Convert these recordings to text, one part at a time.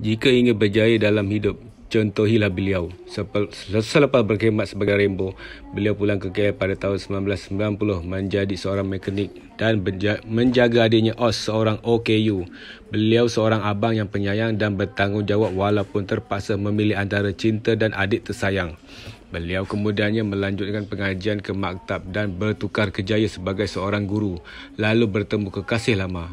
Jika ingin berjaya dalam hidup, contohilah beliau. Selepas berkhidmat sebagai rembo, beliau pulang ke KL pada tahun 1990 menjadi seorang mekanik dan menjaga adiknya Oz seorang OKU. Beliau seorang abang yang penyayang dan bertanggungjawab walaupun terpaksa memilih antara cinta dan adik tersayang. Beliau kemudiannya melanjutkan pengajian ke maktab dan bertukar kejaya sebagai seorang guru. Lalu bertemu kekasih lama.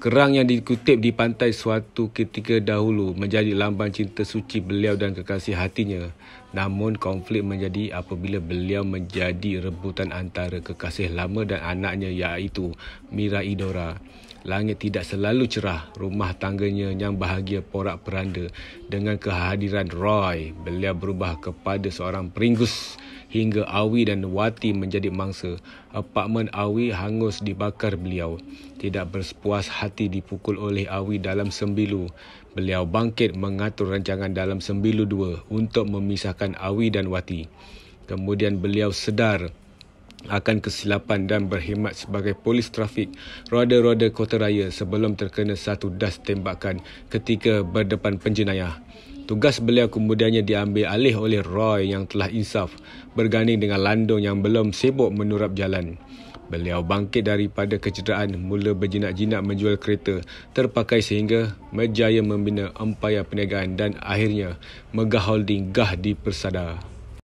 Kerang yang dikutip di pantai suatu ketika dahulu menjadi lambang cinta suci beliau dan kekasih hatinya. Namun konflik menjadi apabila beliau menjadi rebutan antara kekasih lama dan anaknya iaitu Mira Idora. Langit tidak selalu cerah, rumah tangganya yang bahagia porak peranda. Dengan kehadiran Roy, beliau berubah kepada seorang peringgus hingga Awi dan Wati menjadi mangsa. Apartmen Awi hangus dibakar beliau. Tidak bersepuas hati dipukul oleh Awi dalam sembilu. Beliau bangkit mengatur rancangan dalam sembilu dua untuk memisahkan Awi dan Wati. Kemudian beliau sedar akan kesilapan dan berkhidmat sebagai polis trafik roda-roda kota raya sebelum terkena satu das tembakan ketika berdepan penjenayah. Tugas beliau kemudiannya diambil alih oleh Roy yang telah insaf berganding dengan Landong yang belum sibuk menurap jalan. Beliau bangkit daripada kecederaan mula berjinak-jinak menjual kereta terpakai sehingga berjaya membina empayar perniagaan dan akhirnya megah holding gah di persada.